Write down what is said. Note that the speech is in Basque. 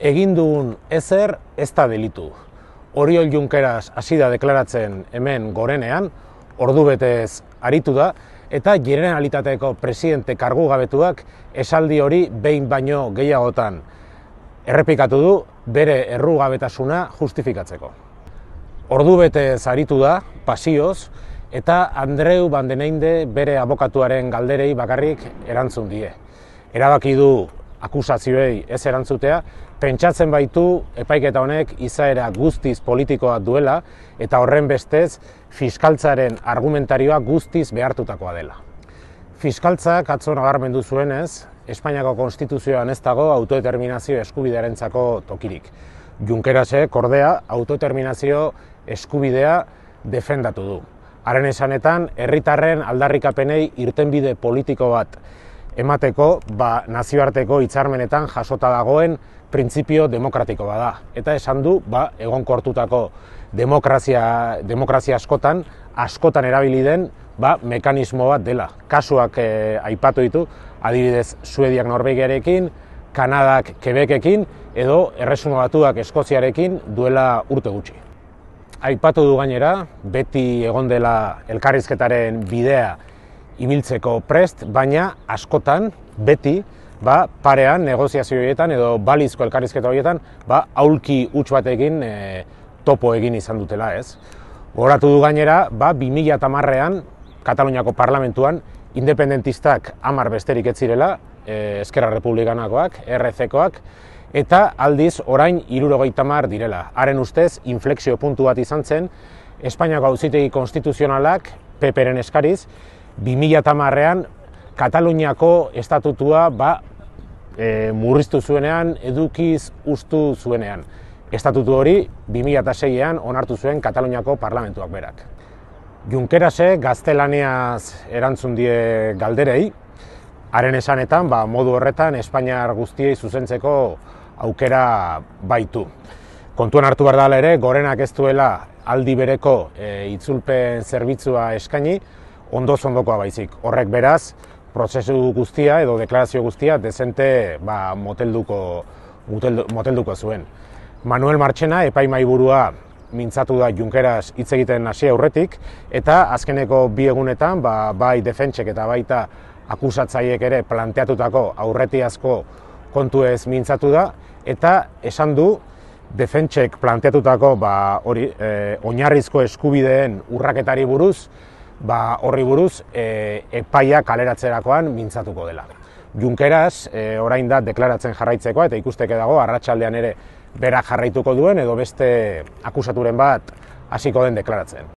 egindun ezer ez da delitu. Oriol Junqueras hasi da deklaratzen hemen gorenean, ordu betez aritu da, eta generalitateko presidente kargu gabetuak esaldi hori behin baino gehiagotan errepikatu du bere errugabetasuna justifikatzeko. Ordu betez aritu da, pasioz, eta Andreu Bandeneinde bere abokatuaren galderei bakarrik erantzun die. Erabaki du akusazioei ez erantzutea, pentsatzen baitu epaiketa honek izaera guztiz politikoa duela eta horren bestez fiskaltzaren argumentarioa guztiz behartutakoa dela. Fiskaltzak atzo nagarmendu zuenez, Espainiako konstituzioan ez dago autodeterminazio eskubidearentzako tokirik. Junkerase, kordea, autodeterminazio eskubidea defendatu du. Haren esanetan, herritarren aldarrikapenei irtenbide politiko bat emateko ba, nazioarteko hitzarmenetan jasota dagoen printzipio demokratiko bat da. Eta esan du ba, egon kortutako demokrazia, demokrazia askotan, askotan erabili den ba, mekanismo bat dela. Kasuak eh, aipatu ditu, adibidez Suediak Norbegiarekin, Kanadak Kebekekin, edo erresuma batuak Eskoziarekin duela urte gutxi. Aipatu du gainera, beti egon dela elkarrizketaren bidea ibiltzeko prest, baina askotan, beti, ba, parean negoziazio horietan edo balizko elkarrizketa horietan ba, aulki huts batekin e, topo egin izan dutela, ez? Horatu du gainera, ba, 2000 eta Kataluniako parlamentuan, independentistak amar besterik ez zirela, e, Eskerra Republikanakoak, RZkoak, eta aldiz orain irurogei tamar direla. Haren ustez, inflexio puntu bat izan zen, Espainiako hau konstituzionalak, Peperen eskariz, 2008an Kataluniako estatutua ba, eh, murriztu zuenean, edukiz ustu zuenean. Estatutu hori 2006an onartu zuen Kataluniako parlamentuak berak. Junkerase gaztelaneaz erantzun die galderei, haren esanetan ba, modu horretan Espainiar guztiei zuzentzeko aukera baitu. Kontuan hartu behar ere, gorenak ez duela aldi bereko eh, itzulpen zerbitzua eskaini, ondo zondokoa baizik. Horrek beraz, prozesu guztia edo deklarazio guztia dezente ba, motelduko, motelduko, zuen. Manuel Martxena, epai burua mintzatu da Junkeraz hitz egiten hasi aurretik, eta azkeneko bi egunetan, ba, bai defentsek eta baita akusatzaiek ere planteatutako aurretiazko asko kontu ez mintzatu da, eta esan du, defentsek planteatutako ba, hori, eh, oinarrizko eskubideen urraketari buruz, ba, horri buruz e, epaia kaleratzerakoan mintzatuko dela. Junkeraz, e, orain da, deklaratzen jarraitzekoa eta ikusteke dago, arratsaldean ere berak jarraituko duen edo beste akusaturen bat hasiko den deklaratzen.